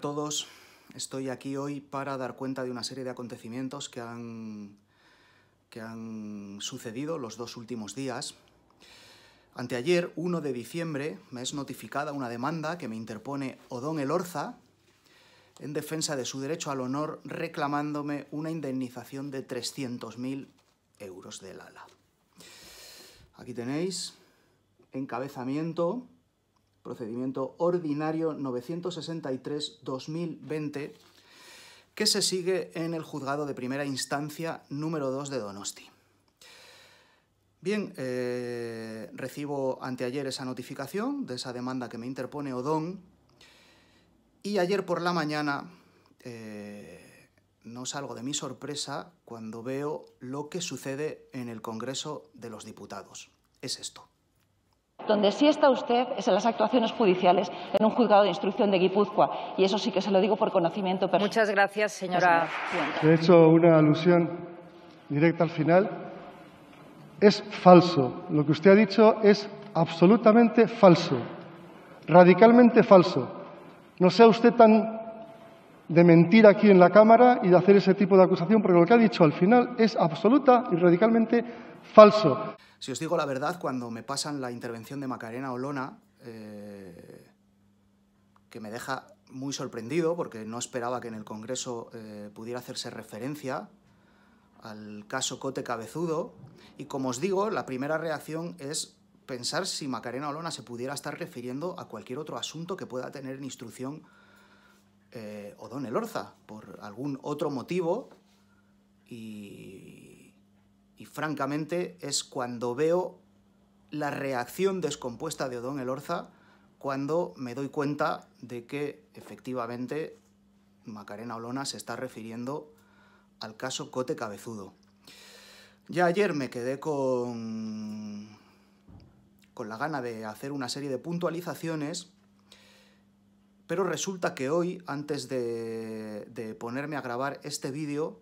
todos. Estoy aquí hoy para dar cuenta de una serie de acontecimientos que han, que han sucedido los dos últimos días. Anteayer, 1 de diciembre, me es notificada una demanda que me interpone Odón Elorza en defensa de su derecho al honor reclamándome una indemnización de 300.000 euros del ala. Aquí tenéis encabezamiento procedimiento ordinario 963-2020, que se sigue en el juzgado de primera instancia número 2 de Donosti. Bien, eh, recibo anteayer esa notificación de esa demanda que me interpone Odón y ayer por la mañana eh, no salgo de mi sorpresa cuando veo lo que sucede en el Congreso de los Diputados. Es esto. Donde sí está usted es en las actuaciones judiciales en un juzgado de instrucción de Guipúzcoa. Y eso sí que se lo digo por conocimiento personal. Muchas gracias, señora. He hecho una alusión directa al final. Es falso. Lo que usted ha dicho es absolutamente falso. Radicalmente falso. No sea usted tan de mentir aquí en la Cámara y de hacer ese tipo de acusación, porque lo que ha dicho al final es absoluta y radicalmente falso. Si os digo la verdad, cuando me pasan la intervención de Macarena Olona, eh, que me deja muy sorprendido porque no esperaba que en el Congreso eh, pudiera hacerse referencia al caso Cote Cabezudo. Y como os digo, la primera reacción es pensar si Macarena Olona se pudiera estar refiriendo a cualquier otro asunto que pueda tener en instrucción eh, don Elorza, por algún otro motivo. Y y francamente es cuando veo la reacción descompuesta de Odón Elorza cuando me doy cuenta de que efectivamente Macarena Olona se está refiriendo al caso Cote Cabezudo. Ya ayer me quedé con, con la gana de hacer una serie de puntualizaciones, pero resulta que hoy, antes de, de ponerme a grabar este vídeo,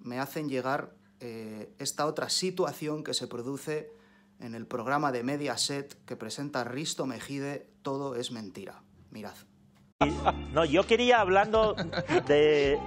me hacen llegar eh, esta otra situación que se produce en el programa de Mediaset que presenta Risto Mejide, Todo es mentira. Mirad. No, yo quería, hablando de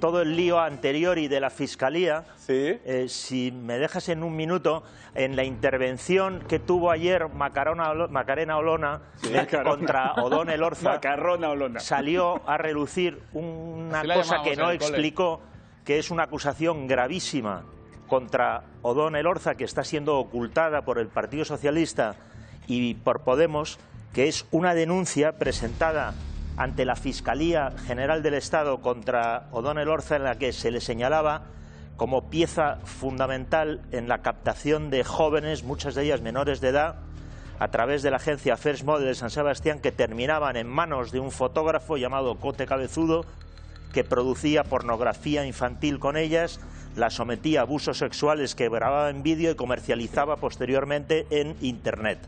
todo el lío anterior y de la Fiscalía, eh, si me dejas en un minuto, en la intervención que tuvo ayer Macarena Olona eh, contra Odón Elorza, Olona. salió a relucir una cosa que no explicó que es una acusación gravísima contra O'Donnell Orza, que está siendo ocultada por el Partido Socialista y por Podemos, que es una denuncia presentada ante la Fiscalía General del Estado contra O'Donnell Orza, en la que se le señalaba como pieza fundamental en la captación de jóvenes, muchas de ellas menores de edad, a través de la agencia First Model de San Sebastián, que terminaban en manos de un fotógrafo llamado Cote Cabezudo, que producía pornografía infantil con ellas, la sometía a abusos sexuales que grababa en vídeo y comercializaba posteriormente en Internet.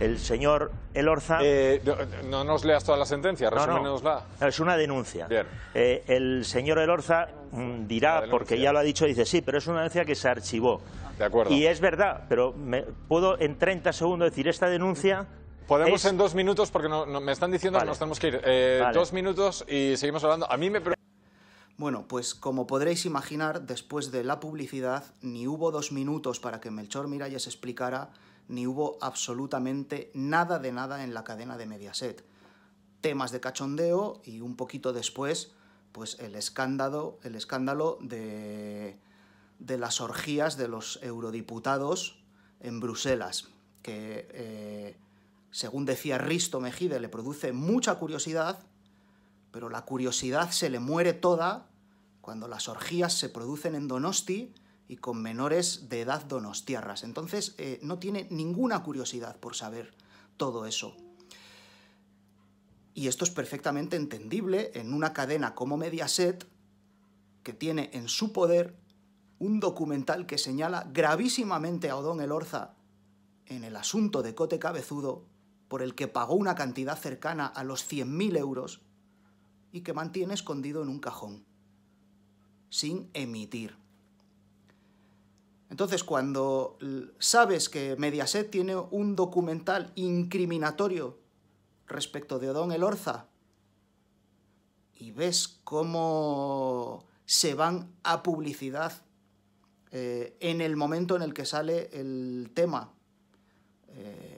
El señor Elorza... Eh, no, nos leas toda la sentencia, resúmenosla. No, es una denuncia. Eh, el señor Elorza mm, dirá, porque ya lo ha dicho, dice, sí, pero es una denuncia que se archivó. De acuerdo. Y es verdad, pero me, puedo en 30 segundos decir, esta denuncia Podemos en dos minutos, porque no, me están diciendo que nos tenemos que ir. Eh, dos minutos y seguimos hablando. A mí me bueno, pues como podréis imaginar, después de la publicidad, ni hubo dos minutos para que Melchor Miralles explicara, ni hubo absolutamente nada de nada en la cadena de Mediaset. Temas de cachondeo y un poquito después, pues el escándalo, el escándalo de, de las orgías de los eurodiputados en Bruselas, que eh, según decía Risto Mejide, le produce mucha curiosidad, pero la curiosidad se le muere toda cuando las orgías se producen en Donosti y con menores de edad donostiarras. Entonces eh, no tiene ninguna curiosidad por saber todo eso. Y esto es perfectamente entendible en una cadena como Mediaset, que tiene en su poder un documental que señala gravísimamente a Odón Elorza en el asunto de Cote Cabezudo por el que pagó una cantidad cercana a los 100.000 euros y que mantiene escondido en un cajón, sin emitir. Entonces, cuando sabes que Mediaset tiene un documental incriminatorio respecto de Odón Orza y ves cómo se van a publicidad eh, en el momento en el que sale el tema, eh,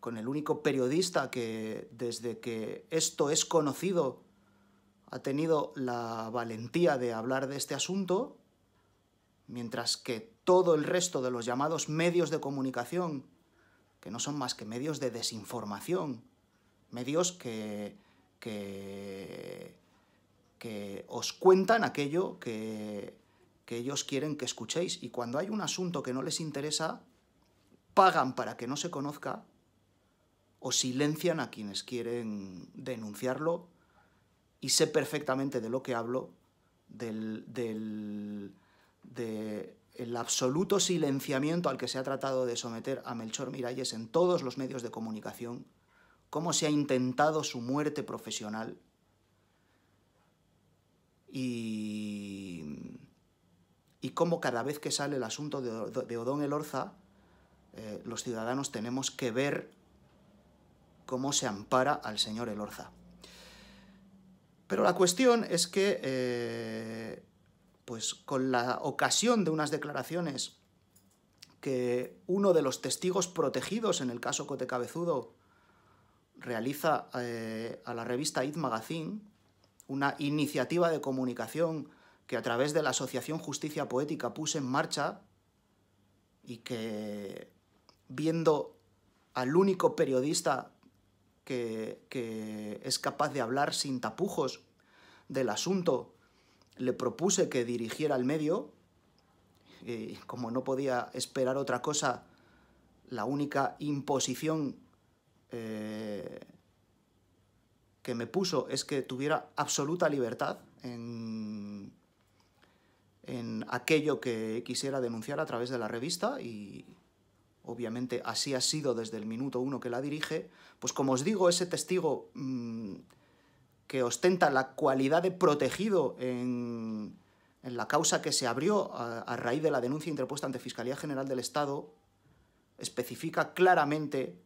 con el único periodista que desde que esto es conocido ha tenido la valentía de hablar de este asunto, mientras que todo el resto de los llamados medios de comunicación, que no son más que medios de desinformación, medios que, que, os cuentan aquello que, que ellos quieren que escuchéis. Y cuando hay un asunto que no les interesa, pagan para que no se conozca o silencian a quienes quieren denunciarlo y sé perfectamente de lo que hablo, del, absoluto silenciamiento al que se ha tratado de someter a Melchor Miralles en todos los medios de comunicación, cómo se ha intentado su muerte profesional y, y cómo cada vez que sale el asunto de, Odón Elorza, eh, los ciudadanos tenemos que ver cómo se ampara al señor Elorza. Pero la cuestión es que, eh, pues con la ocasión de unas declaraciones que uno de los testigos protegidos en el caso Cote Cabezudo realiza eh, a la revista It Magazine, una iniciativa de comunicación que a través de la Asociación Justicia Poética puse en marcha y que viendo al único periodista que, es capaz de hablar sin tapujos del asunto, le propuse que dirigiera el medio y como no podía esperar otra cosa, la única imposición eh, que me puso es que tuviera absoluta libertad en, en aquello que quisiera denunciar a través de la revista y, obviamente así ha sido desde el minuto uno que la dirige, pues como os digo, ese testigo mm, que ostenta la cualidad de protegido en, la causa que se abrió a, raíz de la denuncia interpuesta ante Fiscalía General del Estado, especifica claramente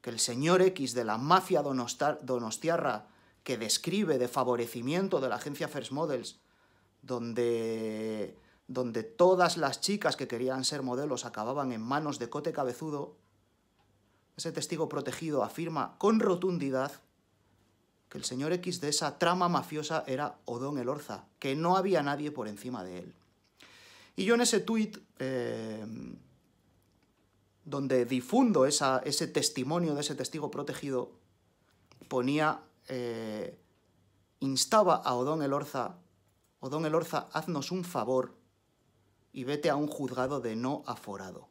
que el señor X de la mafia donostiarra que describe de favorecimiento de la agencia First Models, donde donde todas las chicas que querían ser modelos acababan en manos de Cote Cabezudo, ese testigo protegido afirma con rotundidad que el señor X de esa trama mafiosa era Odón Orza, que no había nadie por encima de él. Y yo en ese tuit, eh, donde difundo ese testimonio de ese testigo protegido, ponía, eh, instaba a Odón Orza, Odón Orza, haznos un favor, y vete a un juzgado de no aforado.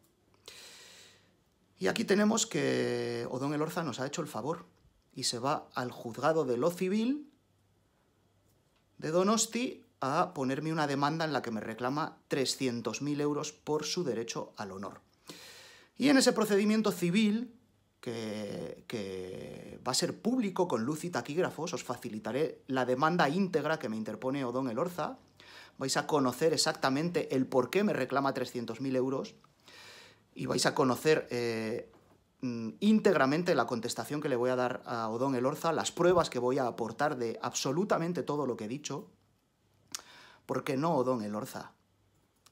Y aquí tenemos que Odón Orza nos ha hecho el favor y se va al juzgado de lo civil de Donosti a ponerme una demanda en la que me reclama 300.000 euros por su derecho al honor. Y en ese procedimiento civil, que, va a ser público con luz y taquígrafos, os facilitaré la demanda íntegra que me interpone Odón Orza, vais a conocer exactamente el por qué me reclama 300.000 euros y vais a conocer eh, mm, íntegramente la contestación que le voy a dar a Odón Elorza, las pruebas que voy a aportar de absolutamente todo lo que he dicho, porque no Odón Elorza.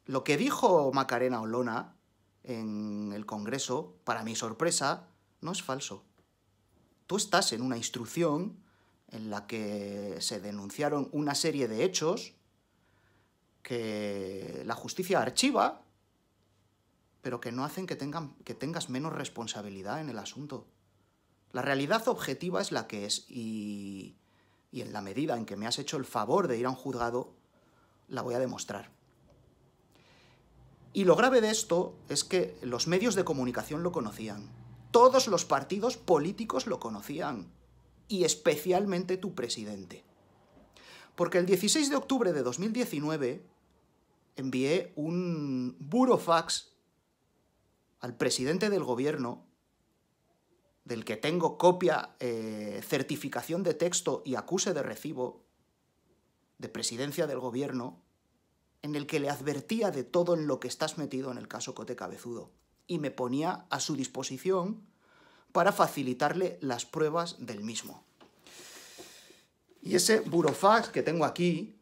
Lo que dijo Macarena Olona en el Congreso, para mi sorpresa, no es falso. Tú estás en una instrucción en la que se denunciaron una serie de hechos que la justicia archiva, pero que no hacen que, tengan, que tengas menos responsabilidad en el asunto. La realidad objetiva es la que es y, y en la medida en que me has hecho el favor de ir a un juzgado, la voy a demostrar. Y lo grave de esto es que los medios de comunicación lo conocían. Todos los partidos políticos lo conocían. Y especialmente tu presidente. Porque el 16 de octubre de 2019, envié un burofax al presidente del gobierno, del que tengo copia, eh, certificación de texto y acuse de recibo, de presidencia del gobierno, en el que le advertía de todo en lo que estás metido en el caso Cote Cabezudo y me ponía a su disposición para facilitarle las pruebas del mismo. Y ese burofax que tengo aquí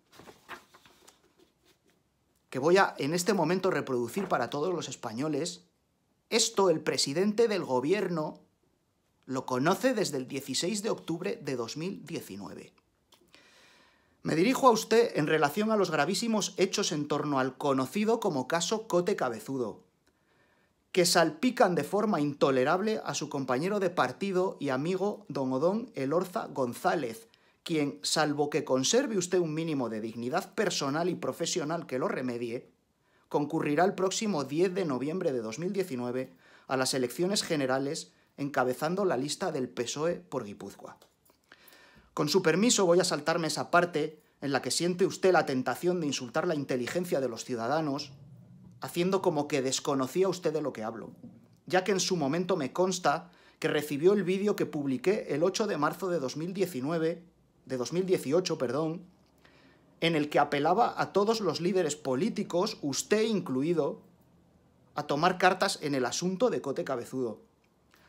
que voy a en este momento reproducir para todos los españoles, esto el presidente del gobierno lo conoce desde el 16 de octubre de 2019. Me dirijo a usted en relación a los gravísimos hechos en torno al conocido como caso Cote Cabezudo, que salpican de forma intolerable a su compañero de partido y amigo don Odón Elorza González, quien, salvo que conserve usted un mínimo de dignidad personal y profesional que lo remedie, concurrirá el próximo 10 de noviembre de 2019 a las elecciones generales encabezando la lista del PSOE por Guipúzcoa. Con su permiso voy a saltarme esa parte en la que siente usted la tentación de insultar la inteligencia de los ciudadanos, haciendo como que desconocía usted de lo que hablo, ya que en su momento me consta que recibió el vídeo que publiqué el 8 de marzo de 2019 de 2018, perdón, en el que apelaba a todos los líderes políticos, usted incluido, a tomar cartas en el asunto de Cote Cabezudo.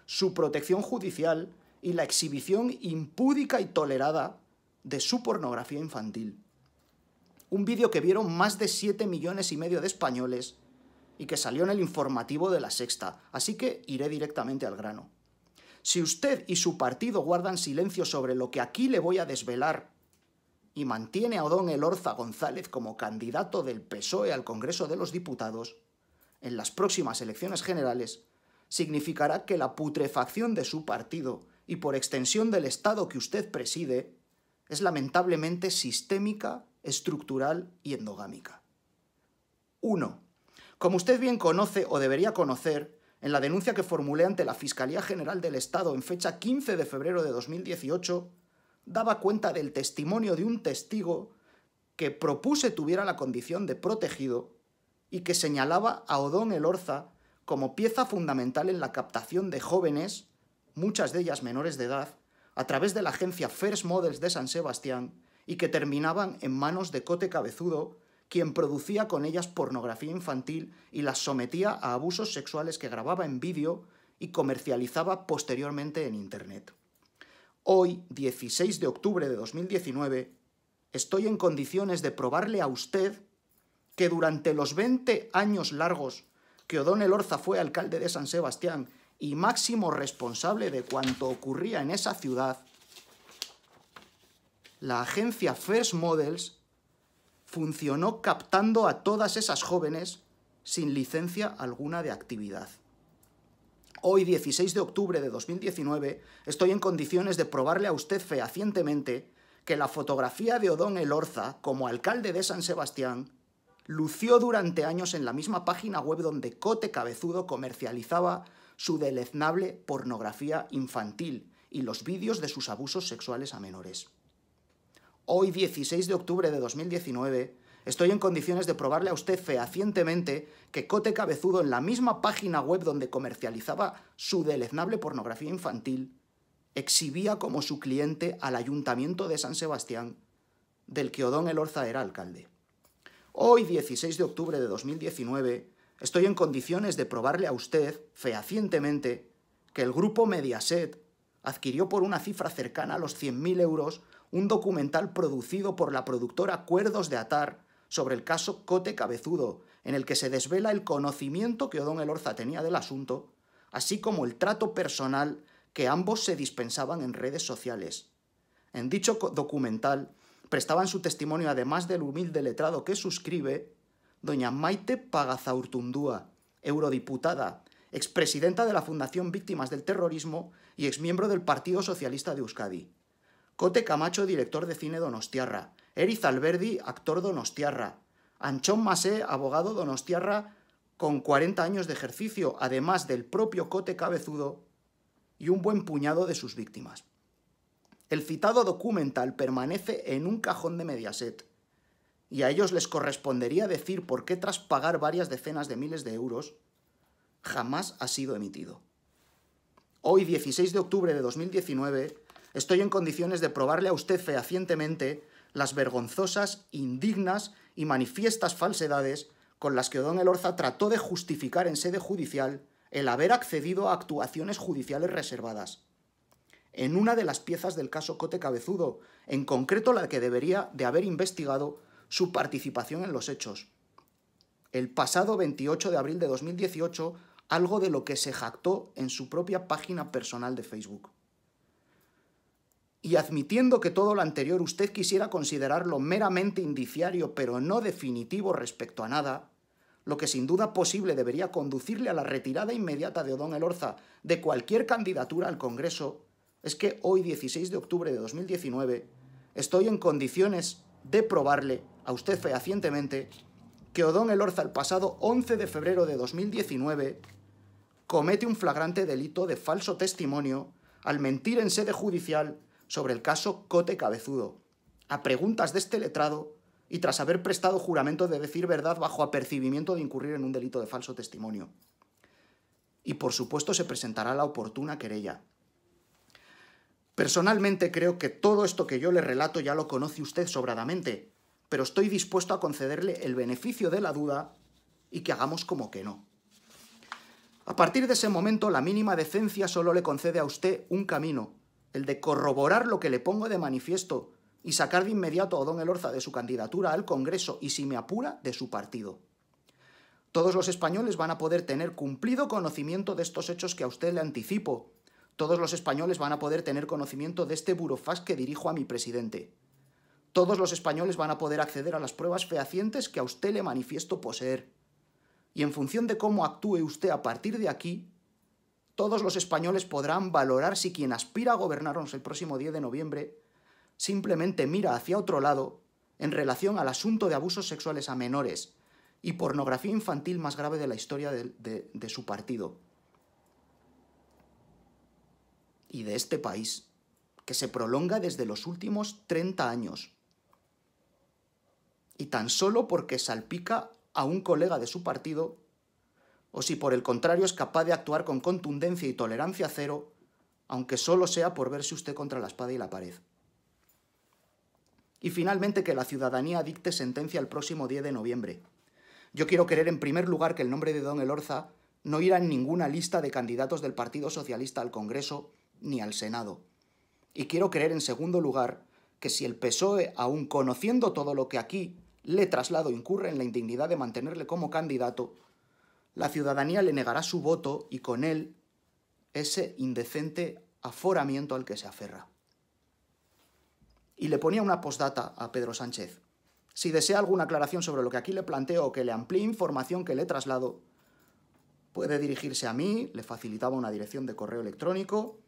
Su protección judicial y la exhibición impúdica y tolerada de su pornografía infantil. Un vídeo que vieron más de 7 millones y medio de españoles y que salió en el informativo de la sexta, así que iré directamente al grano. Si usted y su partido guardan silencio sobre lo que aquí le voy a desvelar y mantiene a Odón Elorza González como candidato del PSOE al Congreso de los Diputados, en las próximas elecciones generales, significará que la putrefacción de su partido y por extensión del Estado que usted preside es lamentablemente sistémica, estructural y endogámica. 1. Como usted bien conoce o debería conocer, en la denuncia que formulé ante la Fiscalía General del Estado en fecha 15 de febrero de 2018, daba cuenta del testimonio de un testigo que propuse tuviera la condición de protegido y que señalaba a Odón Elorza como pieza fundamental en la captación de jóvenes, muchas de ellas menores de edad, a través de la agencia First Models de San Sebastián y que terminaban en manos de Cote Cabezudo, quien producía con ellas pornografía infantil y las sometía a abusos sexuales que grababa en vídeo y comercializaba posteriormente en Internet. Hoy, 16 de octubre de 2019, estoy en condiciones de probarle a usted que durante los 20 años largos que O'Donnell Orza fue alcalde de San Sebastián y máximo responsable de cuanto ocurría en esa ciudad, la agencia First Models funcionó captando a todas esas jóvenes sin licencia alguna de actividad. Hoy, 16 de octubre de 2019, estoy en condiciones de probarle a usted fehacientemente que la fotografía de Odón Elorza como alcalde de San Sebastián lució durante años en la misma página web donde Cote Cabezudo comercializaba su deleznable pornografía infantil y los vídeos de sus abusos sexuales a menores hoy 16 de octubre de 2019, estoy en condiciones de probarle a usted fehacientemente que Cote Cabezudo en la misma página web donde comercializaba su deleznable pornografía infantil, exhibía como su cliente al ayuntamiento de San Sebastián, del que Odón Elorza era alcalde. Hoy, 16 de octubre de 2019, estoy en condiciones de probarle a usted fehacientemente que el grupo Mediaset adquirió por una cifra cercana a los 100.000 euros un documental producido por la productora Cuerdos de Atar sobre el caso Cote Cabezudo, en el que se desvela el conocimiento que Odón Elorza tenía del asunto, así como el trato personal que ambos se dispensaban en redes sociales. En dicho documental prestaban su testimonio, además del humilde letrado que suscribe, doña Maite Pagazaurtundúa, eurodiputada, expresidenta de la Fundación Víctimas del Terrorismo y exmiembro del Partido Socialista de Euskadi. Cote Camacho, director de cine donostiarra. Eriz Alberdi, actor donostiarra. Anchón Masé, abogado donostiarra con 40 años de ejercicio, además del propio Cote Cabezudo y un buen puñado de sus víctimas. El citado documental permanece en un cajón de Mediaset y a ellos les correspondería decir por qué tras pagar varias decenas de miles de euros jamás ha sido emitido. Hoy, 16 de octubre de 2019, estoy en condiciones de probarle a usted fehacientemente las vergonzosas, indignas y manifiestas falsedades con las que Don Elorza trató de justificar en sede judicial el haber accedido a actuaciones judiciales reservadas. En una de las piezas del caso Cote Cabezudo, en concreto la que debería de haber investigado su participación en los hechos. El pasado 28 de abril de 2018, algo de lo que se jactó en su propia página personal de Facebook y admitiendo que todo lo anterior usted quisiera considerarlo meramente indiciario pero no definitivo respecto a nada, lo que sin duda posible debería conducirle a la retirada inmediata de Odón Elorza de cualquier candidatura al Congreso, es que hoy 16 de octubre de 2019 estoy en condiciones de probarle a usted fehacientemente que Odón Elorza el pasado 11 de febrero de 2019 comete un flagrante delito de falso testimonio al mentir en sede judicial sobre el caso Cote Cabezudo. A preguntas de este letrado, y tras haber prestado juramento de decir verdad bajo apercibimiento de incurrir en un delito de falso testimonio. Y por supuesto se presentará la oportuna querella. Personalmente creo que todo esto que yo le relato ya lo conoce usted sobradamente, pero estoy dispuesto a concederle el beneficio de la duda y que hagamos como que no. A partir de ese momento, la mínima decencia solo le concede a usted un camino, el de corroborar lo que le pongo de manifiesto y sacar de inmediato a Don Elorza de su candidatura al Congreso y, si me apura, de su partido. Todos los españoles van a poder tener cumplido conocimiento de estos hechos que a usted le anticipo. Todos los españoles van a poder tener conocimiento de este burofax que dirijo a mi presidente. Todos los españoles van a poder acceder a las pruebas fehacientes que a usted le manifiesto poseer. Y en función de cómo actúe usted a partir de aquí, todos los españoles podrán valorar si quien aspira a gobernarnos el próximo 10 de noviembre simplemente mira hacia otro lado en relación al asunto de abusos sexuales a menores y pornografía infantil más grave de la historia de, de su partido y de este país, que se prolonga desde los últimos 30 años. Y tan solo porque salpica a un colega de su partido o si por el contrario es capaz de actuar con contundencia y tolerancia cero, aunque solo sea por verse usted contra la espada y la pared. Y finalmente que la ciudadanía dicte sentencia el próximo 10 de noviembre. Yo quiero creer en primer lugar que el nombre de don Elorza no irá en ninguna lista de candidatos del Partido Socialista al Congreso ni al Senado. Y quiero creer en segundo lugar que si el PSOE, aun conociendo todo lo que aquí le traslado, incurre en la indignidad de mantenerle como candidato, la ciudadanía le negará su voto y con él ese indecente aforamiento al que se aferra. Y le ponía una postdata a Pedro Sánchez. Si desea alguna aclaración sobre lo que aquí le planteo o que le amplíe información que le he traslado, puede dirigirse a mí, le facilitaba una dirección de correo electrónico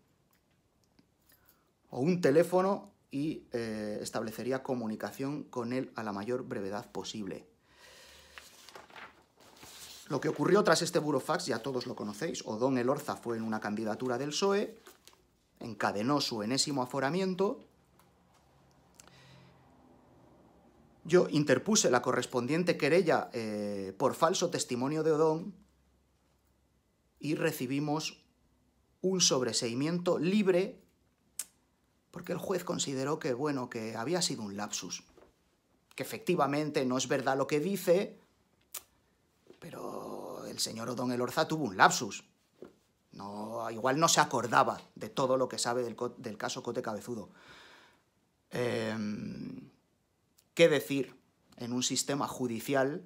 o un teléfono y eh, establecería comunicación con él a la mayor brevedad posible. Lo que ocurrió tras este burofax ya todos lo conocéis. Odón Orza fue en una candidatura del PSOE, encadenó su enésimo aforamiento. Yo interpuse la correspondiente querella eh, por falso testimonio de Odón y recibimos un sobreseimiento libre porque el juez consideró que, bueno, que había sido un lapsus, que efectivamente no es verdad lo que dice, pero el señor Odón Elorza tuvo un lapsus. No, igual no se acordaba de todo lo que sabe del, caso Cote Cabezudo. Em, ¿Qué decir en un sistema judicial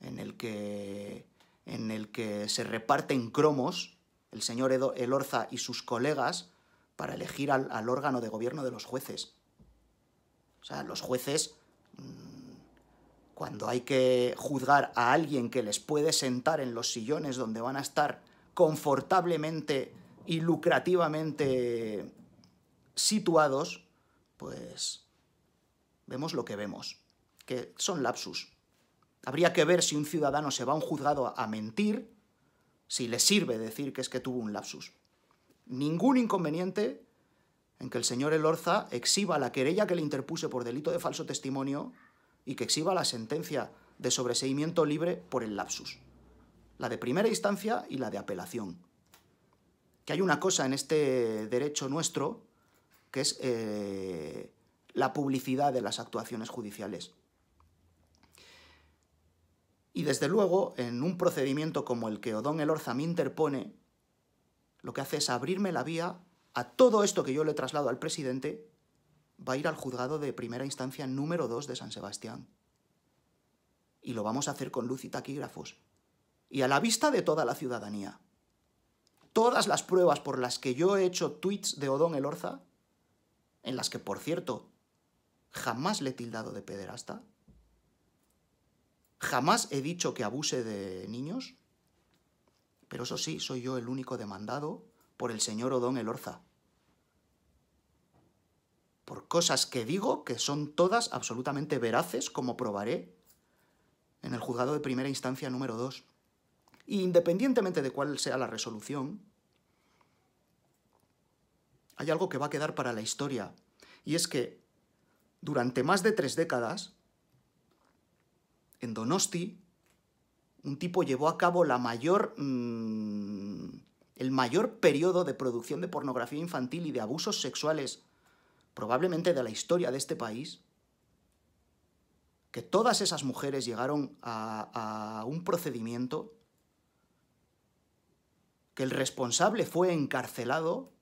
en el que, en el que se reparten cromos el señor Elorza y sus colegas para elegir al, órgano de gobierno de los jueces? O sea, los jueces... Mm, cuando hay que juzgar a alguien que les puede sentar en los sillones donde van a estar confortablemente y lucrativamente situados, pues vemos lo que vemos, que son lapsus. Habría que ver si un ciudadano se va a un juzgado a mentir, si le sirve decir que es que tuvo un lapsus. Ningún inconveniente en que el señor Elorza exhiba la querella que le interpuse por delito de falso testimonio y que exhiba la sentencia de sobreseimiento libre por el lapsus. La de primera instancia y la de apelación. Que hay una cosa en este derecho nuestro que es eh, la publicidad de las actuaciones judiciales. Y desde luego, en un procedimiento como el que Odón Elorza me interpone, lo que hace es abrirme la vía a todo esto que yo le traslado al presidente va a ir al juzgado de primera instancia número 2 de San Sebastián. Y lo vamos a hacer con luz y taquígrafos. Y a la vista de toda la ciudadanía. Todas las pruebas por las que yo he hecho tweets de Odón Orza, en las que, por cierto, jamás le he tildado de pederasta, jamás he dicho que abuse de niños, pero eso sí, soy yo el único demandado por el señor Odón Orza por cosas que digo que son todas absolutamente veraces, como probaré en el juzgado de primera instancia número 2. Y independientemente de cuál sea la resolución, hay algo que va a quedar para la historia, y es que durante más de tres décadas, en Donosti, un tipo llevó a cabo la mayor, mm, el mayor periodo de producción de pornografía infantil y de abusos sexuales probablemente de la historia de este país, que todas esas mujeres llegaron a, un procedimiento, que el responsable fue encarcelado,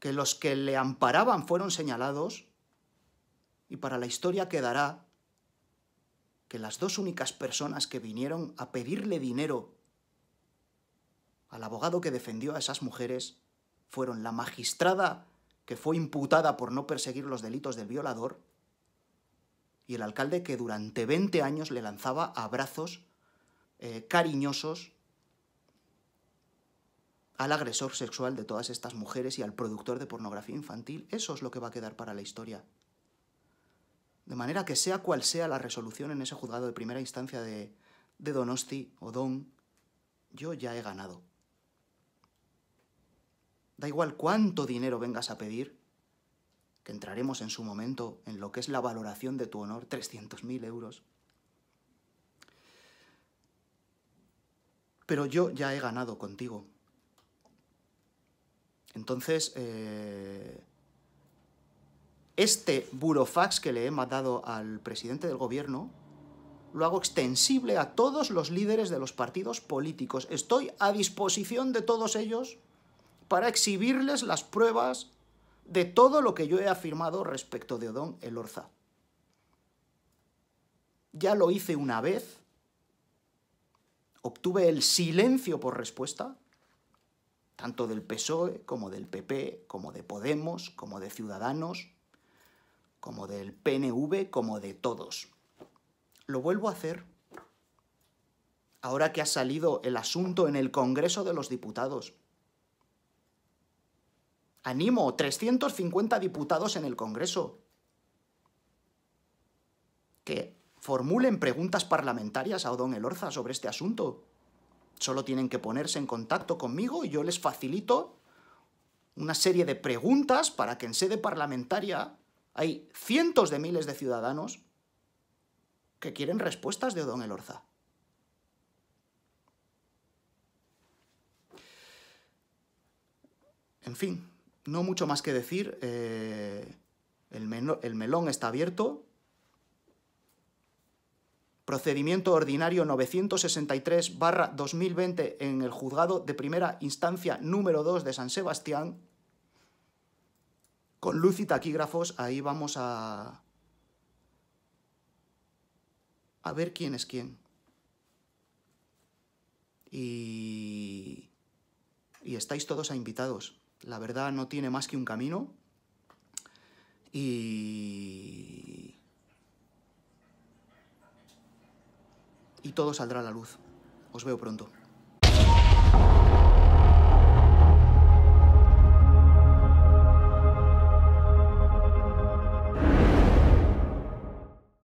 que los que le amparaban fueron señalados, y para la historia quedará que las dos únicas personas que vinieron a pedirle dinero al abogado que defendió a esas mujeres fueron la magistrada que fue imputada por no perseguir los delitos del violador, y el alcalde que durante 20 años le lanzaba abrazos eh, cariñosos al agresor sexual de todas estas mujeres y al productor de pornografía infantil. Eso es lo que va a quedar para la historia. De manera que sea cual sea la resolución en ese juzgado de primera instancia de, de Donosti o Don, yo ya he ganado. Da igual cuánto dinero vengas a pedir, que entraremos en su momento en lo que es la valoración de tu honor, 300.000 euros. Pero yo ya he ganado contigo. Entonces, eh, este burofax que le he mandado al presidente del gobierno, lo hago extensible a todos los líderes de los partidos políticos. Estoy a disposición de todos ellos para exhibirles las pruebas de todo lo que yo he afirmado respecto de Odón el Orza. Ya lo hice una vez, obtuve el silencio por respuesta, tanto del PSOE como del PP, como de Podemos, como de Ciudadanos, como del PNV, como de todos. Lo vuelvo a hacer ahora que ha salido el asunto en el Congreso de los Diputados Animo, 350 diputados en el Congreso que formulen preguntas parlamentarias a Odón Elorza sobre este asunto. Solo tienen que ponerse en contacto conmigo y yo les facilito una serie de preguntas para que en sede parlamentaria hay cientos de miles de ciudadanos que quieren respuestas de Odón Elorza. En fin, no mucho más que decir. Eh, el, melón está abierto. Procedimiento ordinario 963-2020 en el juzgado de primera instancia número 2 de San Sebastián. Con luz y taquígrafos, ahí vamos a... A ver quién es quién. Y... Y estáis todos invitados. La verdad no tiene más que un camino. Y... todo saldrá a la luz. Os veo pronto.